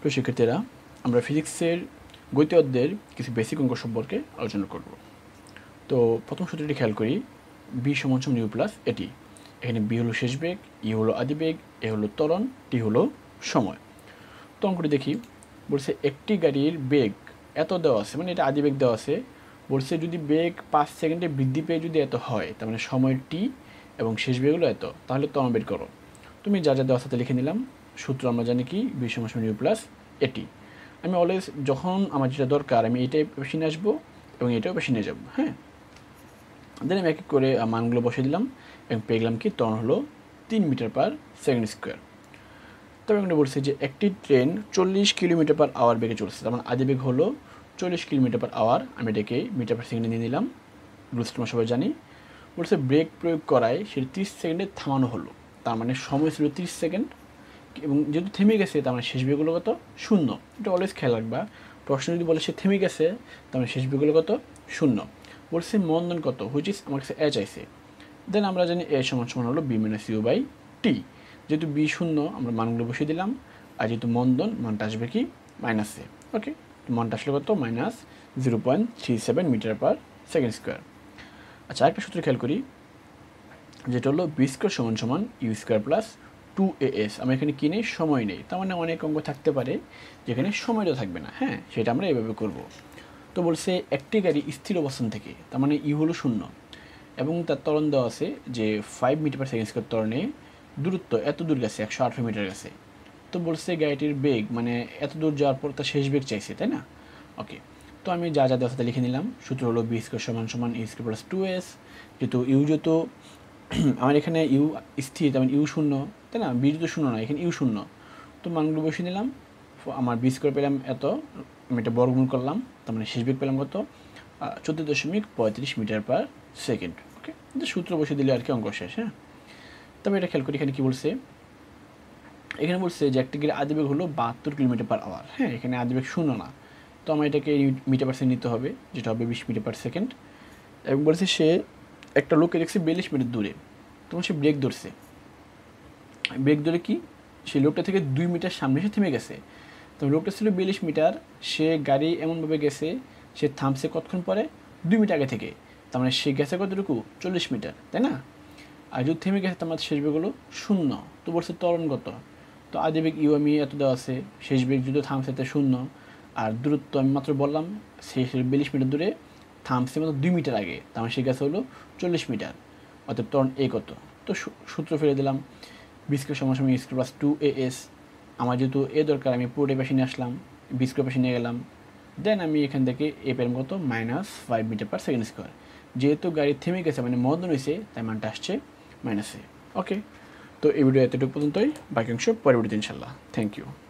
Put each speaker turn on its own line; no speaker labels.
প্রিয় শিক্ষার্থীরা আমরা ফিজিক্সের গতি অধ্যায়ের কিছু বেসিক অঙ্ক সম্পর্কে আলোচনা করব তো প্রথম সূত্রটি খেয়াল করি বি সমান সমান ইউ প্লাস এটি এখানে বি হলো শেষ বেগ ই e হলো আদি বেগ এ হলো ত্বরণ টি হলো সময় তো অঙ্কটি দেখি বলছে একটি গাড়ির বেগ এত দেওয়া আছে মানে এটা আদি বেগ দেওয়া আছে বলছে যদি বেগ পাঁচ সেকেন্ডে বৃদ্ধি পেয়ে যদি এত হয় তার মানে সময় টি এবং শেষ বেগগুলো এত তাহলে তরণ বের করো তুমি যা যা দেওয়া আছে লিখে নিলাম সূত্র আমরা জানি কি বি সমান সমান ইউ প্লাস এটি আমি অলওয়েজ যখন আমার যেটা দরকার আমি এটাই বেশি নিয়ে আসবো এবং এটাও বেশি নিয়ে যাবো হ্যাঁ দেন আমি এক এক করে মানগুলো বসে দিলাম এবং পেয়ে গেলাম কি তখন হলো তিন মিটার পার সেকেন্ড স্কোয়ার তবে আমি বলছি যে একটি ট্রেন চল্লিশ কিলোমিটার পার আওয়ার বেগে চলছে তার মানে আদি বেগ হলো চল্লিশ কিলোমিটার পার আওয়ার আমি এটাকে মিটার পার সেকেন্ডে নিয়ে নিলাম রুলস আমরা সবাই জানি বলছে ব্রেক প্রয়োগ করায় সেটি তিরিশ সেকেন্ডে থামানো হলো তার মানে সময় ছিল তিরিশ সেকেন্ড এবং যেহেতু থেমে গেছে তার মানে শেষ বিয়েগুলো কত শূন্য এটা অলওয়েজ খেয়াল রাখবা প্রশ্ন যদি বলে সে থেমে গেছে তার মানে শেষ বিয়েগুলো কত শূন্য বলছে মন্দন কত হুইচ ইস আমার কাছে এ চাইছে দেন আমরা জানি এ সমান সমান হলো v minus u by t যেহেতু বি শূন্য আমরা মানগুলো বসিয়ে দিলাম আর যেহেতু মন্দন মানটা আসবে কি মাইনাস এ ওকে মানটা আসলে কত minus zero point three seven metre per second square আচ্ছা একটা সূত্র খেয়াল করি যেটা হলো বি স্কোয়ার সমান সমান u square plus two s আমরা এখানে কিনে সময় নেই তার মানে অনেক অঙ্গ থাকতে পারে যেখানে সময়টা থাকবে না হ্যাঁ সেটা আমরা এভাবে করব তো বলছে একটি গাড়ি স্থির অবস্থান থেকে তার মানে ই e হলো শূন্য এবং তার তরণ দেওয়া আছে যে five metre per second square তরণে দূরত্ব এত দূর গেছে একশো আঠারো মিটার গেছে তো বলছে গাড়িটির বেগ মানে এত দূর যাওয়ার পর তার শেষ বেগ চাইছে তাই না ওকে তো আমি যা যা দেওয়া লিখে নিলাম সূত্র হলো বি স্কোয়ার সমান সমান e square plus two s যেহেতু ইউ যেহেতু আমার এখানে ইউ স্থির তেমন ইউ শূন্য তাই না বি তো শূন্য না এখানে ইউ শূন্য তো মানগুলো বসে নিলাম আমার বি স্কোয়ার পেলাম এত আমি এটা বর্গমূল করলাম তার মানে শেষ বেগ পেলাম কত চোদ্দ দশমিক পঁয়ত্রিশ মিটার পার সেকেন্ড ওকে সূত্র বসে দিলে আর কি অঙ্ক শেষ হ্যাঁ তবে এটা খেয়াল করি এখানে কী বলছে এখানে বলছে যে একটা গিয়ে আদিবেগ হলো বাহাত্তর কিলোমিটার পার আওয়ার হ্যাঁ এখানে আদিবেগ শূন্য না তো আমার এটাকে মিটার পার সেকেন্ড নিতে হবে যেটা হবে বিশ মিটার পার সেকেন্ড এবং বলছে সে একটা লোককে দেখছি বিয়াল্লিশ মিনিট দূরে তখন সে ব্রেক ধরছে ব্রেক ধরে কি সেই লোকটা থেকে দুই মিটার সামনে সে থেমে গেছে তো লোকটা ছিল বিয়াল্লিশ মিটার সে গাড়ি এমনভাবে গেছে সে থামছে কতক্ষণ পরে দুই মিটার আগে থেকে তার মানে সে গেছে কতটুকু চল্লিশ মিটার তাই না আর যদি থেমে গেছে তার মানে শেষ হলো শূন্য তো বলছে তরণগত তো আদি বেগ ইউ আমি এত দেওয়া আছে শেষ বেগ যদি থামছে শূন্য আর দূরত্ব আমি মাত্র বললাম শেষের বিয়াল্লিশ মিটার দূরে থামছে মতো দুই মিটার আগে তার সেই গাছ হলো চল্লিশ মিটার অর্থাৎ টর্ন এ কত তো সূত্র ফেলে দিলাম সময় সময় স্কুল প্লাস টু এ এস আমার যেহেতু এ দরকার আমি পুরোটাই পাশে নিয়ে আসলাম বিস্কো পাশে নিয়ে গেলাম দেন আমি এখান থেকে এ পেলাম কত minus five metre per second square যেহেতু গাড়ি থেমে গেছে মানে মদন হয়েছে তাই মানটা আসছে মাইনাসে ওকে তো এই ভিডিও এতটুকু পর্যন্তই বাকি অংশ পরে ভিডিও ইনশাল্লাহ থ্যাংক ইউ